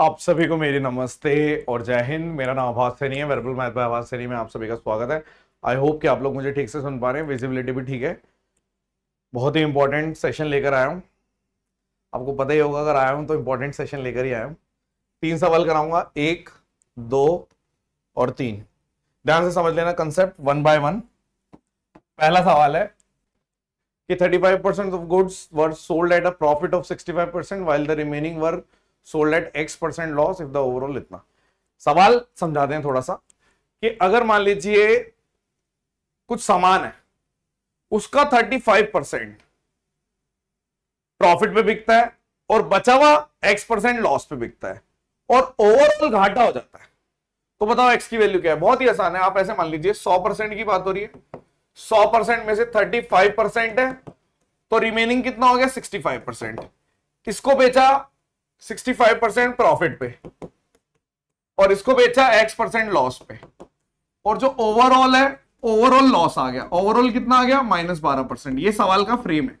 आप सभी को मेरी नमस्ते और जय हिंद मेरा नाम आभास सैनी है वेरेबल मैथ बाय आभास सैनी में आप सभी का स्वागत है आई होप कि आप लोग मुझे ठीक से सुन पा रहे हैं विजिबिलिटी भी ठीक है बहुत ही इंपॉर्टेंट सेशन लेकर आया हूँ आपको पता ही होगा अगर आया हूँ तो इंपॉर्टेंट सेशन लेकर ही आया हूँ तीन सवाल कराऊंगा एक दो और तीन ध्यान से समझ लेना कंसेप्ट वन बाय वन पहला सवाल है कि percent of goods were sold at a profit of percent while the remaining were sold at x percent loss if the overall इतना सवाल समझा दें थोड़ा सा कि अगर मान लीजिए कुछ सामान है उसका 35 परसेंट प्रॉफिट पे बिकता है और बचा हुआ एक्स परसेंट लॉस पे बिकता है और ओवरऑल घाटा हो जाता है तो बताओ एक्स की वैल्यू क्या है बहुत ही आसान है आप ऐसे मान लीजिए 100 परसेंट की बात हो रही है 100 परसेंट में से 35 परसेंट है तो रिमेनिंग कितना हो गया 65 परसेंट इसको बेचा 65 परसेंट प्रॉफिट पे और इसको बेचा x परसेंट लॉस पे और जो ओवरऑल है ओवरऑल लॉस आ गया ओवरऑल कितना आ गया माइनस बारह परसेंट ये सवाल का फ्रेम है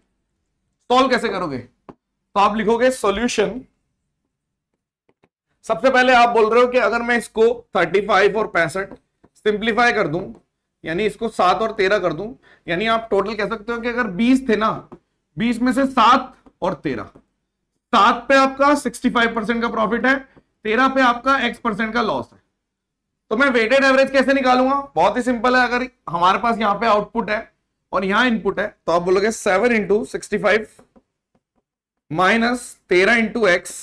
सॉल्व कैसे करोगे तो आप लिखोगे सॉल्यूशन सबसे पहले आप बोल रहे हो कि अगर मैं इसको 35 और पैंसठ सिंप्लीफाई कर दूं यानी इसको सात और तेरह कर दूं यानी आप टोटल कह सकते हो कि अगर 20 थे ना 20 में से सात और तेरह सात पे आपका 65 परसेंट का प्रॉफिट है तेरह पे आपका एक्स परसेंट का लॉस है तो मैं वेटेड एवरेज कैसे निकालूंगा बहुत ही सिंपल है अगर हमारे पास यहाँ पे आउटपुट है और यहां इनपुट है तो आप बोलोगे seven into sixty five minus तेरह into x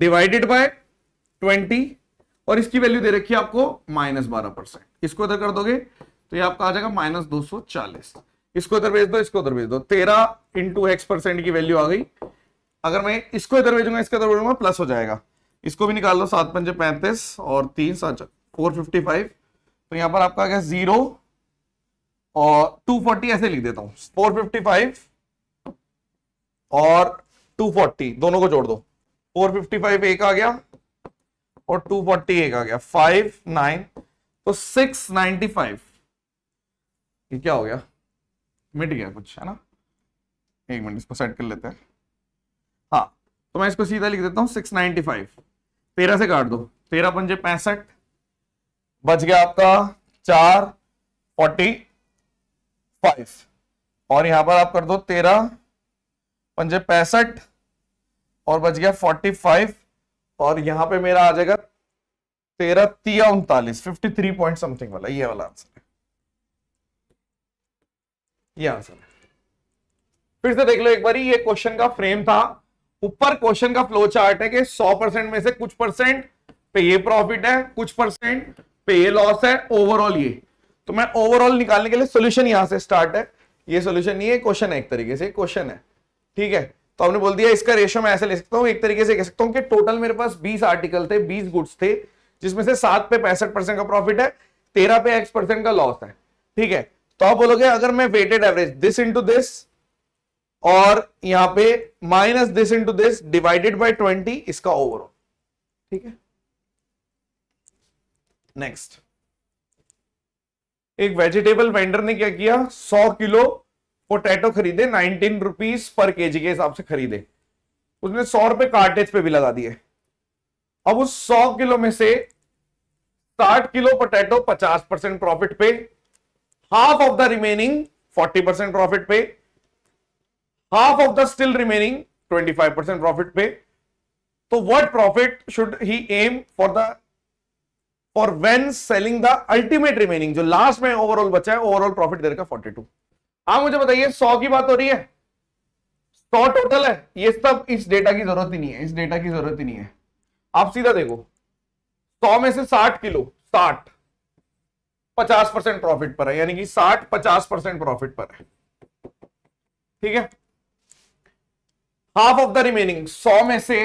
divided by twenty और इसकी वैल्यू दे रखी है आपको माइनस बारह परसेंट इसको इधर कर दोगे तो ये आपका आ जाएगा माइनस दो सौ चालीस इसको इधर भेज दो इसको उधर भेज दो तेरह इंटू एक्स परसेंट की वैल्यू आ गई अगर मैं इसको इधर भेजूंगा इसके इधर भेजूंगा प्लस हो जाएगा इसको भी निकाल लो सात पंजे पैंतीस और तीन सात फोर फिफ्टी फाइव तो यहाँ पर आपका क्या जीरो और टू फोर्टी ऐसे लिख देता हूँ फोर फिफ्टी फाइव और टू फोर्टी दोनों को जोड़ दो फोर फिफ्टी फाइव एक आ गया और टू फोर्टी एक आ गया फाइव नाइन तो सिक्स नाइनटी फाइव ये क्या हो गया मिट गया कुछ है ना एक मिनट इसको सेट कर लेते हैं हाँ तो मैं इसको सीधा लिख देता हूँ सिक्स नाइनटी फाइव तेरह से काट दो तेरह पंजे पैंसठ बच गया आपका चार फोर्टी फाइव और यहां पर आप कर दो तेरह पंजे पैंसठ और बच गया फोर्टी फाइव और यहां पे मेरा आ जाएगा तेरह तिया उनतालीस फिफ्टी थ्री पॉइंट समथिंग वाला ये वाला आंसर है ये आंसर है फिर से देख लो एक बार ये क्वेश्चन का फ्रेम था ऊपर क्वेश्चन का फ्लो चार्ट है कि 100 परसेंट में से कुछ परसेंट पे ये प्रॉफिट है कुछ परसेंट पे ये लॉस है ओवरऑल ये तो मैं ओवरऑल निकालने के लिए सोल्यूशन यहां से स्टार्ट है ये सोल्यूशन नहीं है क्वेश्चन है एक तरीके से क्वेश्चन है ठीक है तो हमने बोल दिया इसका रेशो मैं ऐसे ले सकता हूँ एक तरीके से कह सकता हूँ कि टोटल मेरे पास 20 आर्टिकल थे 20 गुड्स थे जिसमें से सात पे पैंसठ परसेंट का प्रॉफिट है तेरह पे एक्स परसेंट का लॉस है ठीक है तो आप बोलोगे अगर मैं weighted average this into this और यहां पे minus this into this divided by twenty इसका ओवरऑल ठीक है नेक्स्ट एक वेजिटेबल वेंडर ने क्या किया 100 किलो पोटैटो खरीदे 19 रुपीस पर केजी के हिसाब से खरीदे उसने सौ रुपए कार्टेज पे भी लगा दिए अब उस 100 किलो में से 60 किलो पोटैटो 50 परसेंट प्रॉफिट पे half of the remaining 40 percent profit पे half of the still remaining twenty five percent profit पे तो what profit should he aim for the for when selling the ultimate remaining जो last में overall बचा है overall profit दे रखा forty two हाँ मुझे बताइए सौ की बात हो रही है सौ टोटल है ये सब इस डेटा की जरूरत ही नहीं है इस डेटा की जरूरत ही नहीं है आप सीधा देखो सौ में से साठ किलो साठ पचास परसेंट प्रॉफिट पर है यानी कि साठ पचास परसेंट प्रॉफिट पर है ठीक है हाफ ऑफ द रिमेनिंग सौ में से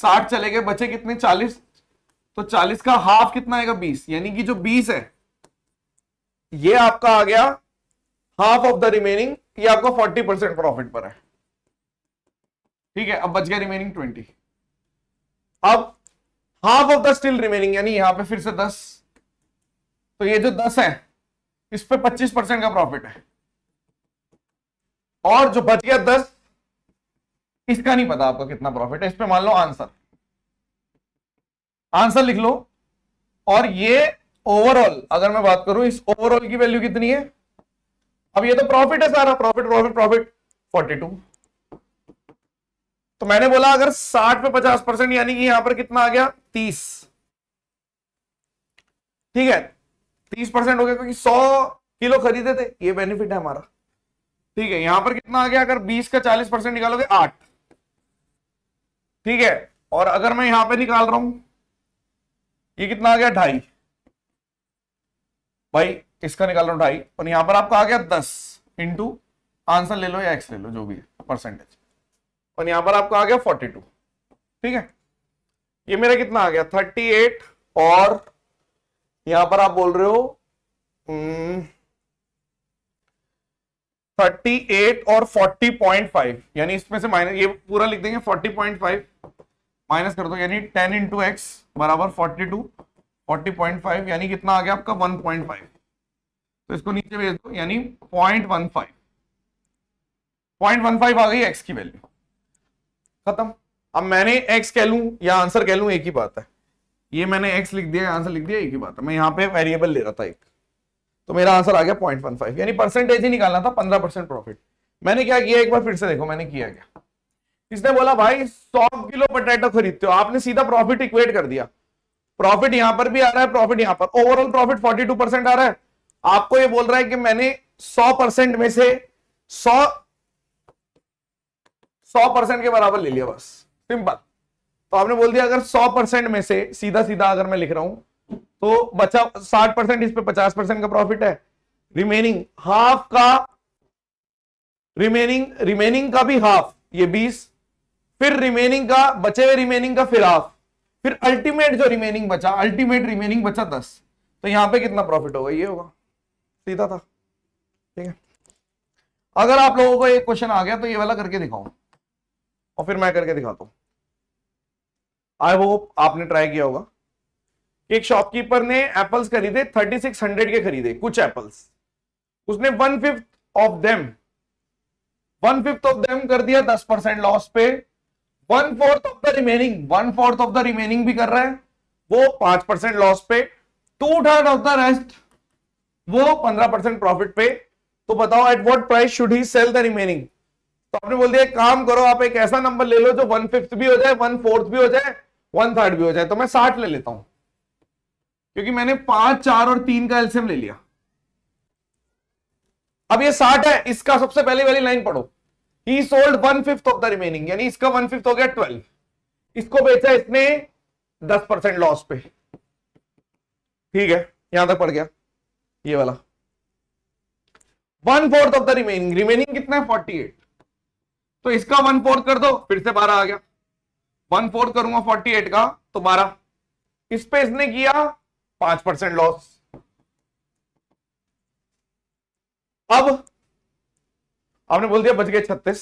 साठ चले गए बचे कितने चालीस तो चालीस का हाफ कितना आएगा बीस यानी कि जो बीस है ये आपका आ गया हाफ ऑफ द रिमेनिंग ये आपको फोर्टी परसेंट प्रॉफिट पर है ठीक है अब बच गया रिमेनिंग ट्वेंटी अब half of the still remaining यानी यहां पे फिर से दस तो ये जो दस है इस पर पच्चीस परसेंट का प्रॉफिट है और जो बच गया दस इसका नहीं पता आपको कितना प्रॉफिट है इस पर मान लो आंसर आंसर लिख लो और ये ओवरऑल अगर मैं बात करूं इस ओवरऑल की वैल्यू कितनी है अब ये तो प्रॉफिट है सारा प्रॉफिट प्रॉफिट प्रॉफिट 42 तो मैंने बोला अगर 60 पे 50 परसेंट यानी कि यहां पर कितना आ गया 30 ठीक है 30 परसेंट हो गया क्योंकि 100 किलो खरीदे थे ये बेनिफिट है हमारा ठीक है यहां पर कितना आ गया अगर 20 का 40 परसेंट निकालोगे आठ ठीक है और अगर मैं यहां पे निकाल रहा हूं ये कितना आ गया ढाई भाई इसका निकाल रहा हूं ढाई और यहां पर आपका आ गया दस इंटू आंसर ले लो या एक्स ले लो जो भी परसेंटेज और यहां पर आपका आ गया फोर्टी टू ठीक है ये मेरा कितना आ गया थर्टी एट और यहां पर आप बोल रहे हो हम्म, 38 और 40.5 यानी इसमें से माइनस ये पूरा लिख देंगे 40.5 माइनस कर दो यानी 10 इंटू एक्स बराबर forty two forty point five यानी कितना आ गया आपका 1.5 तो इसको नीचे भेज दो यानी 0.15 0.15 आ गई एक्स की वैल्यू खत्म अब मैंने एक्स कह लू या आंसर कह लू एक ही बात है ये मैंने एक्स लिख दिया आंसर लिख दिया एक ही बात है मैं यहाँ पे वेरिएबल ले रहा था एक तो मेरा आंसर आ गया पॉइंट वन फाइव यानी परसेंटेज ही निकालना था पंद्रह परसेंट प्रॉफिट मैंने क्या किया एक बार फिर से देखो मैंने किया क्या इसने बोला भाई सौ किलो पटेटो खरीदते हो आपने सीधा प्रॉफिट इक्वेट कर दिया प्रॉफिट यहां पर भी आ रहा है प्रॉफिट यहां पर ओवरऑल प्रॉफिट फोर्टी परसेंट आ रहा है आपको ये बोल रहा है कि मैंने सौ परसेंट में से सौ सौ परसेंट के बराबर ले लिया बस सिंपल तो आपने बोल दिया अगर सौ परसेंट में से सीधा सीधा अगर मैं लिख रहा हूं तो बचा साठ परसेंट इस पे पचास परसेंट का प्रॉफिट है रिमेनिंग हाफ का रिमेनिंग रिमेनिंग का भी हाफ ये बीस फिर रिमेनिंग का बचे हुए रिमेनिंग का फिर हाफ फिर अल्टीमेट जो रिमेनिंग बचा अल्टीमेट रिमेनिंग बचा दस तो यहां पे कितना प्रॉफिट होगा ये होगा सीधा था ठीक है अगर आप लोगों को एक क्वेश्चन आ गया तो ये वाला करके दिखाओ और फिर मैं करके दिखाता हूं आई होप आपने ट्राई किया होगा कि एक शॉपकीपर ने एप्पल्स खरीदे 3600 के खरीदे कुछ एप्पल्स उसने one fifth of them one fifth of them कर दिया दस परसेंट लॉस पे one fourth of the remaining one fourth of the remaining भी कर रहा है वो पांच परसेंट लॉस पे two third of the rest वो पंद्रह परसेंट प्रॉफिट पे तो बताओ at what price should he sell the remaining तो आपने बोल दिया काम करो आप एक ऐसा नंबर ले लो जो वन फिफ्थ भी हो जाए वन फोर्थ भी हो जाए वन थर्ड भी हो जाए तो मैं साठ ले लेता हूं क्योंकि मैंने पांच चार और तीन का एल्सियम ले लिया अब ये साठ है इसका सबसे पहले वाली लाइन पढ़ो he sold one fifth of the remaining यानी इसका वन फिफ्थ हो गया ट्वेल्व इसको बेचा इसने दस परसेंट लॉस पे ठीक है यहां तक पड़ गया ये वाला one fourth of the remaining remaining कितना है फोर्टी एट तो इसका वन फोर्थ कर दो फिर से बारह आ गया वन फोर्थ करूंगा फोर्टी एट का तो बारह इस पे इसने किया पांच परसेंट लॉस अब आपने बोल दिया बच गए छत्तीस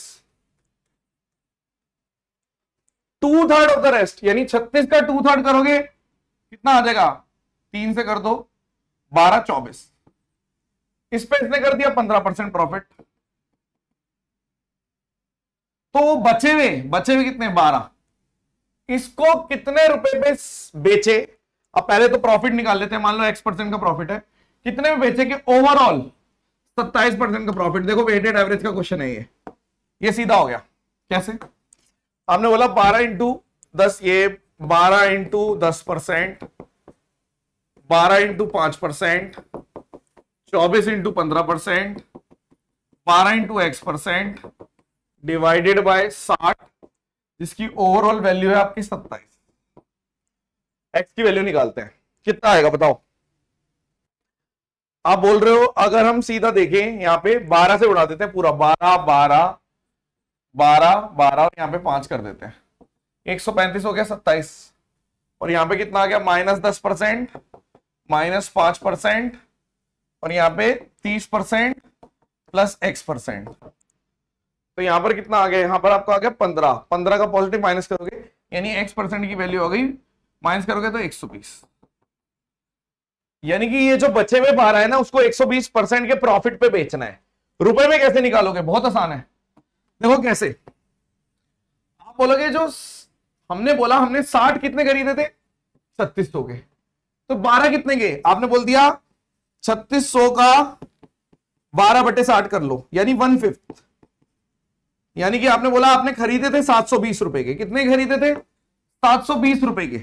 two third of the rest यानी छत्तीस का टू थर्ड करोगे कितना आ जाएगा तीन से कर दो बारह चौबीस इस पे इसने कर दिया पंद्रह परसेंट प्रॉफिट तो बचे हुए बचे हुए कितने बारह इसको कितने रुपए पे बेचे अब पहले तो प्रॉफिट निकाल लेते हैं मान लो एक्स परसेंट का प्रॉफिट है कितने में बेचेंगे ओवरऑल सत्ताईस परसेंट का प्रॉफिट देखो वेटेड एवरेज का क्वेश्चन है ये ये सीधा हो गया कैसे हमने बोला बारह इंटू दस ये बारह इंटू दस परसेंट बारह इंटू पांच परसेंट चौबीस इंटू पंद्रह परसेंट बारह into x percent divided by साठ जिसकी ओवरऑल वैल्यू है आपकी सत्ताईस एक्स की वैल्यू निकालते हैं कितना आएगा बताओ आप बोल रहे हो अगर हम सीधा देखें यहाँ पे बारह से उड़ा देते हैं पूरा बारह बारह बारह बारह और यहाँ पे पांच कर देते हैं एक सौ पैंतीस हो गया सत्ताईस और यहाँ पे कितना आ गया माइनस दस परसेंट माइनस पांच परसेंट और यहाँ पे तीस परसेंट प्लस एक्स परसेंट तो यहां पर कितना आ गया यहां पर आपको आ गया पंद्रह पंद्रह का पॉजिटिव माइनस करोगे यानी एक्स परसेंट की वैल्यू हो गई माइनस करोगे तो एक सौ बीस यानी कि ये जो बचे हुए रहा है ना उसको 120 परसेंट के प्रॉफिट पे बेचना है रुपए में कैसे निकालोगे बहुत आसान है देखो कैसे आप बोलोगे जो हमने बोला हमने 60 कितने खरीदे थे छत्तीस सौ के तो 12 कितने के आपने बोल दिया छत्तीस सौ का 12 बटे साठ कर लो यानी वन फिफ्थ यानी कि आपने बोला आपने खरीदे थे सात रुपए के कितने खरीदे थे सात रुपए के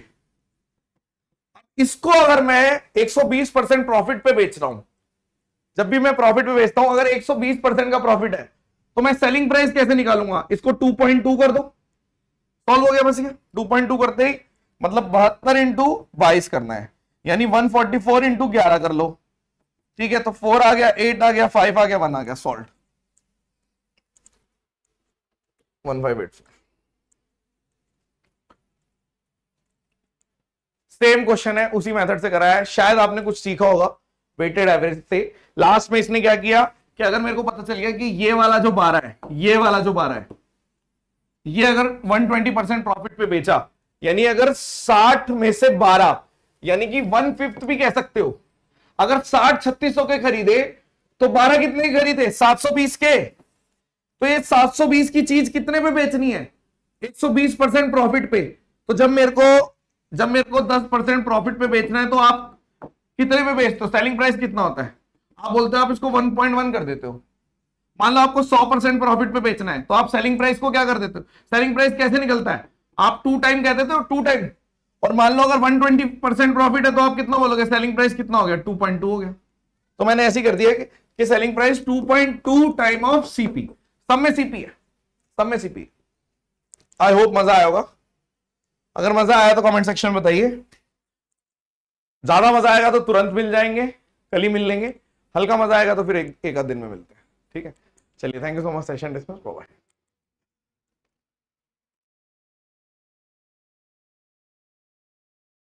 इसको अगर मैं 120 परसेंट प्रॉफिट पे बेच रहा हूं जब भी मैं प्रॉफिट पे बेचता हूं अगर 120 परसेंट का प्रॉफिट है तो मैं सेलिंग प्राइस कैसे निकालूंगा इसको 2.2 कर दो सॉल्व हो गया बस ये 2.2 करते ही मतलब बहत्तर इंटू बाईस करना है यानी 144 फोर्टी फोर इंटू ग्यारह कर लो ठीक है तो फोर आ गया एट आ गया फाइव आ गया वन आ गया solved one five eight same question है उसी मेथड से कराया है शायद आपने कुछ सीखा होगा वेटेड एवरेज से लास्ट में इसने क्या किया कि अगर मेरे को पता चल गया कि ये वाला जो बारह है ये वाला जो बारह है ये अगर 120 परसेंट प्रॉफिट पे बेचा यानी अगर 60 में से 12 यानी कि वन फिफ्थ भी कह सकते हो अगर 60 छत्तीस के खरीदे तो 12 कितने के खरीदे 720 के तो ये 720 की चीज कितने पे बेचनी है 120 परसेंट प्रॉफिट पे तो जब मेरे को जब मेरे को दस परसेंट प्रॉफिट पे बेचना है तो आप कितने पे बेचते हो सेलिंग प्राइस कितना होता है आप बोलते हो आप इसको 1.1 कर देते हो मान लो आपको 100 परसेंट प्रॉफिट पे बेचना है तो आप सेलिंग प्राइस को क्या कर देते हो सेलिंग प्राइस कैसे निकलता है आप टू टाइम कह देते हो टू टाइम और मान लो अगर ट्वेंटी परसेंट प्रॉफिट है तो आप कितना बोलोगे सेलिंग प्राइस कितना हो गया टू हो गया तो मैंने ऐसी कर दिया कि, selling price two time of CP सब में सीपी है सब में सीपी आई होप मजा आया होगा अगर मजा आया तो कमेंट सेक्शन में बताइए ज्यादा मजा आएगा तो तुरंत मिल जाएंगे कल ही मिल लेंगे हल्का मजा आएगा तो फिर एक एक आध दिन में मिलते हैं ठीक है चलिए thank you so much session discuss bye